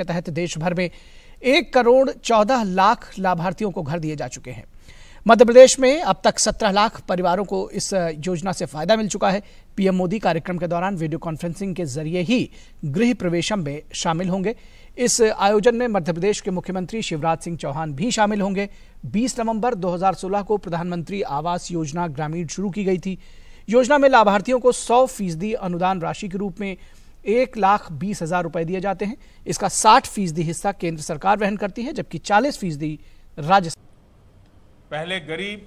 के तहत देश भर में एक करोड़ चौदह लाख लाभार्थियों को घर दिए जा चुके हैं मध्य प्रदेश में अब तक सत्रह लाख परिवारों को इस योजना से फायदा मिल चुका है पीएम मोदी कार्यक्रम के दौरान वीडियो कॉन्फ्रेंसिंग के जरिए ही गृह प्रवेशम में शामिल होंगे इस आयोजन में मध्य प्रदेश के मुख्यमंत्री शिवराज सिंह चौहान भी शामिल होंगे 20 नवंबर 2016 को प्रधानमंत्री आवास योजना ग्रामीण शुरू की गई थी योजना में लाभार्थियों को सौ फीसदी अनुदान राशि के रूप में एक लाख बीस हजार रुपए दिए जाते हैं इसका साठ फीसदी हिस्सा केंद्र सरकार वहन करती है जबकि चालीस फीसदी राज्य पहले गरीब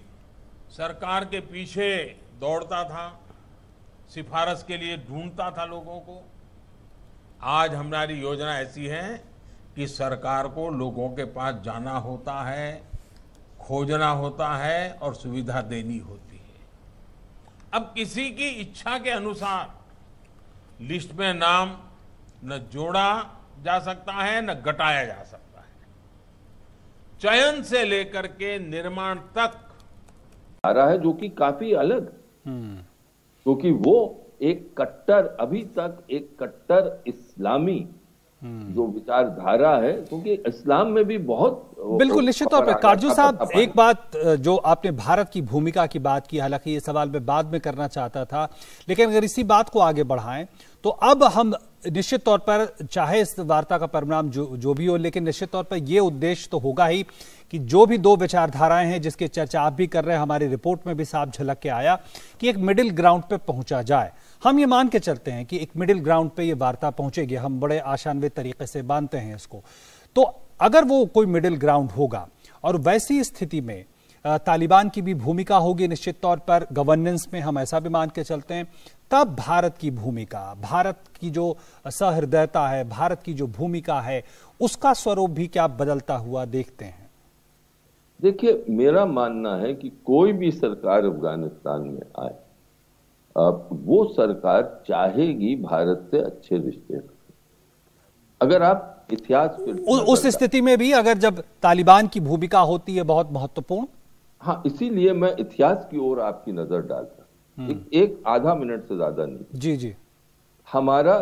सरकार के पीछे दौड़ता था सिफारिश के लिए ढूंढता था लोगों को आज हमारी योजना ऐसी है कि सरकार को लोगों के पास जाना होता है खोजना होता है और सुविधा देनी होती है अब किसी की इच्छा के अनुसार लिस्ट में नाम न जोड़ा जा सकता है न घटाया जा सकता है चयन से लेकर के निर्माण तक आ रहा है जो कि काफी अलग क्योंकि हम्म। वो एक कट्टर अभी तक एक कट्टर इस्लामी हम्म। जो विचारधारा है क्योंकि इस्लाम में भी बहुत बिल्कुल निश्चित तौर पर काजू साहब एक बात जो आपने भारत की भूमिका की बात की हालांकि ये सवाल मैं बाद में करना चाहता था लेकिन अगर इसी बात को आगे बढ़ाएं तो अब हम निश्चित तौर पर चाहे इस वार्ता का परिणाम जो जो भी हो लेकिन निश्चित तौर पर यह उद्देश्य तो होगा ही कि जो भी दो विचारधाराएं हैं जिसकी चर्चा आप भी कर रहे हैं हमारी रिपोर्ट में भी साफ झलक के आया कि एक मिडिल ग्राउंड पे पहुंचा जाए हम ये मान के चलते हैं कि एक मिडिल ग्राउंड पे ये वार्ता पहुंचेगी हम बड़े आशान्वित तरीके से बांधते हैं इसको तो अगर वो कोई मिडिल ग्राउंड होगा और वैसी स्थिति में तालिबान की भी भूमिका होगी निश्चित तौर पर गवर्नेंस में हम ऐसा भी मान के चलते हैं तब भारत की भूमिका भारत की जो सहृदयता है भारत की जो भूमिका है उसका स्वरूप भी क्या बदलता हुआ देखते हैं देखिए मेरा मानना है कि कोई भी सरकार अफगानिस्तान में आए वो सरकार चाहेगी भारत से अच्छे रिश्ते रखें अगर आप इतिहास उ, उस स्थिति में भी अगर जब तालिबान की भूमिका होती है बहुत महत्वपूर्ण हाँ इसीलिए मैं इतिहास की ओर आपकी नजर डालता हम्म। एक, एक आधा मिनट से ज्यादा नहीं जी जी हमारा